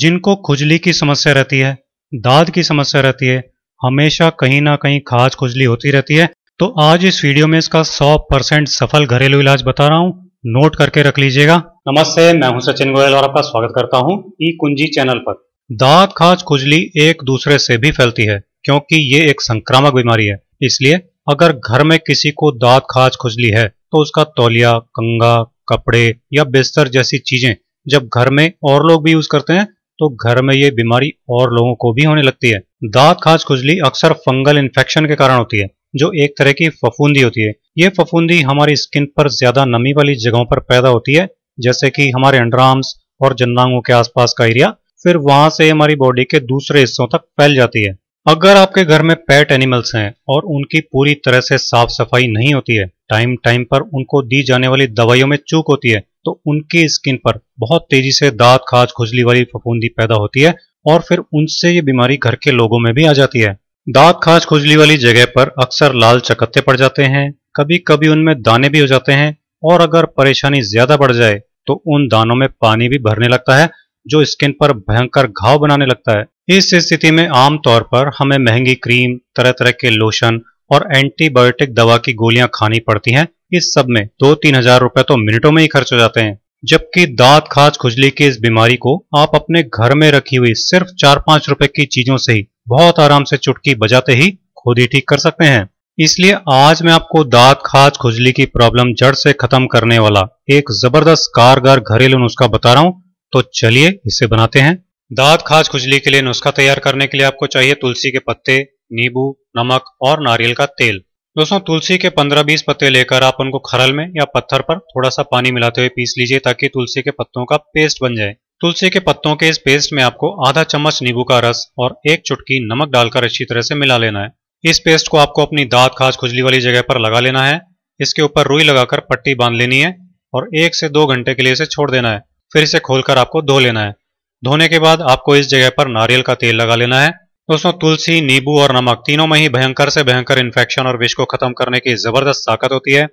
जिनको खुजली की समस्या रहती है दाद की समस्या रहती है हमेशा कहीं ना कहीं खाज खुजली होती रहती है तो आज इस वीडियो में इसका 100 परसेंट सफल घरेलू इलाज बता रहा हूँ नोट करके रख लीजिएगा नमस्ते मैं हूं सचिन गोयल और आपका स्वागत करता हूं ई कुंजी चैनल पर दाँत खाज खुजली एक दूसरे से भी फैलती है क्योंकि ये एक संक्रामक बीमारी है इसलिए अगर घर में किसी को दाँत खाज खुजली है तो उसका तौलिया कंगा कपड़े या बिस्तर जैसी चीजें जब घर में और लोग भी यूज करते हैं तो घर में ये बीमारी और लोगों को भी होने लगती है दांत खाज खुजली अक्सर फंगल इन्फेक्शन के कारण होती है जो एक तरह की फफूंदी होती है ये फफूंदी हमारी स्किन पर ज्यादा नमी वाली जगहों पर पैदा होती है जैसे कि हमारे अंडरआर्म्स और जन्नांगों के आसपास का एरिया फिर वहां से हमारी बॉडी के दूसरे हिस्सों तक फैल जाती है अगर आपके घर में पेट एनिमल्स हैं और उनकी पूरी तरह से साफ सफाई नहीं होती है टाइम टाइम पर उनको दी जाने वाली दवाइयों में चूक होती है तो उनके स्किन पर बहुत तेजी से दांत खाज खुजली वाली फफूंदी पैदा होती है और फिर उनसे ये बीमारी घर के लोगों में भी आ जाती है दांत खाज खुजली वाली जगह पर अक्सर लाल चकत्ते पड़ जाते हैं कभी कभी उनमें दाने भी हो जाते हैं और अगर परेशानी ज्यादा बढ़ जाए तो उन दानों में पानी भी भरने लगता है जो स्किन पर भयंकर घाव बनाने लगता है इस स्थिति में आमतौर पर हमें महंगी क्रीम तरह तरह के लोशन और एंटीबायोटिक दवा की गोलियां खानी पड़ती हैं इस सब में दो तीन हजार रुपए तो मिनटों में ही खर्च हो जाते हैं जबकि दांत खाज खुजली की इस बीमारी को आप अपने घर में रखी हुई सिर्फ चार पाँच रुपए की चीजों से ही बहुत आराम से चुटकी बजाते ही खुद ही ठीक कर सकते हैं इसलिए आज मैं आपको दांत खाज खुजली की प्रॉब्लम जड़ से खत्म करने वाला एक जबरदस्त कारगर घरेलू नुस्खा बता रहा हूँ तो चलिए इसे बनाते हैं दांत खाज खुजली के लिए नुस्खा तैयार करने के लिए आपको चाहिए तुलसी के पत्ते नींबू नमक और नारियल का तेल दोस्तों तुलसी के 15-20 पत्ते लेकर आप उनको खरल में या पत्थर पर थोड़ा सा पानी मिलाते हुए पीस लीजिए ताकि तुलसी के पत्तों का पेस्ट बन जाए तुलसी के पत्तों के इस पेस्ट में आपको आधा चम्मच नींबू का रस और एक चुटकी नमक डालकर अच्छी तरह से मिला लेना है इस पेस्ट को आपको अपनी दांत खाज खुजली वाली जगह पर लगा लेना है इसके ऊपर रुई लगाकर पट्टी बांध लेनी है और एक से दो घंटे के लिए इसे छोड़ देना है फिर इसे खोलकर आपको धो लेना है धोने के बाद आपको इस जगह पर नारियल का तेल लगा लेना है दोस्तों तुलसी नींबू और नमक तीनों में ही भयंकर से भयंकर इन्फेक्शन और विष को खत्म करने की जबरदस्त ताकत होती है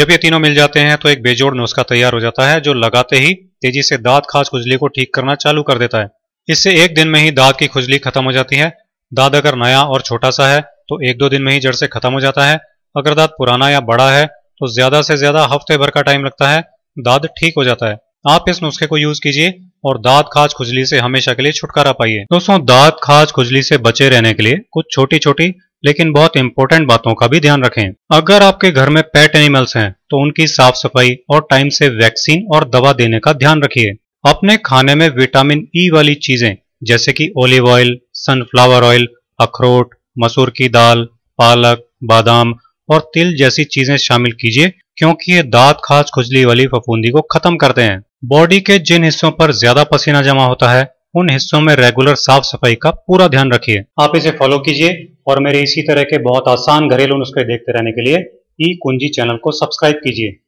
जब ये तीनों मिल जाते हैं तो एक बेजोड़ नुस्खा तैयार हो जाता है जो लगाते ही तेजी से दांत खास खुजली को ठीक करना चालू कर देता है इससे एक दिन में ही दांत की खुजली खत्म हो जाती है दांत अगर नया और छोटा सा है तो एक दो दिन में ही जड़ से खत्म हो जाता है अगर दांत पुराना या बड़ा है तो ज्यादा से ज्यादा हफ्ते भर का टाइम लगता है दांत ठीक हो जाता है आप इस नुस्खे को यूज कीजिए और दांत खाज खुजली से हमेशा के लिए छुटकारा पाइए दोस्तों दांत खाज खुजली से बचे रहने के लिए कुछ छोटी छोटी लेकिन बहुत इंपॉर्टेंट बातों का भी ध्यान रखें अगर आपके घर में पेट एनिमल्स हैं तो उनकी साफ सफाई और टाइम से वैक्सीन और दवा देने का ध्यान रखिए अपने खाने में विटामिन ई e वाली चीजें जैसे कि ओलिव ऑयल सनफ्लावर ऑयल अखरोट मसूर की दाल पालक बादाम और तिल जैसी चीजें शामिल कीजिए क्योंकि ये दांत खास खुजली वाली फफूंदी को खत्म करते हैं बॉडी के जिन हिस्सों पर ज्यादा पसीना जमा होता है उन हिस्सों में रेगुलर साफ सफाई का पूरा ध्यान रखिए आप इसे फॉलो कीजिए और मेरे इसी तरह के बहुत आसान घरेलू नुस्खे देखते रहने के लिए ई कुंजी चैनल को सब्सक्राइब कीजिए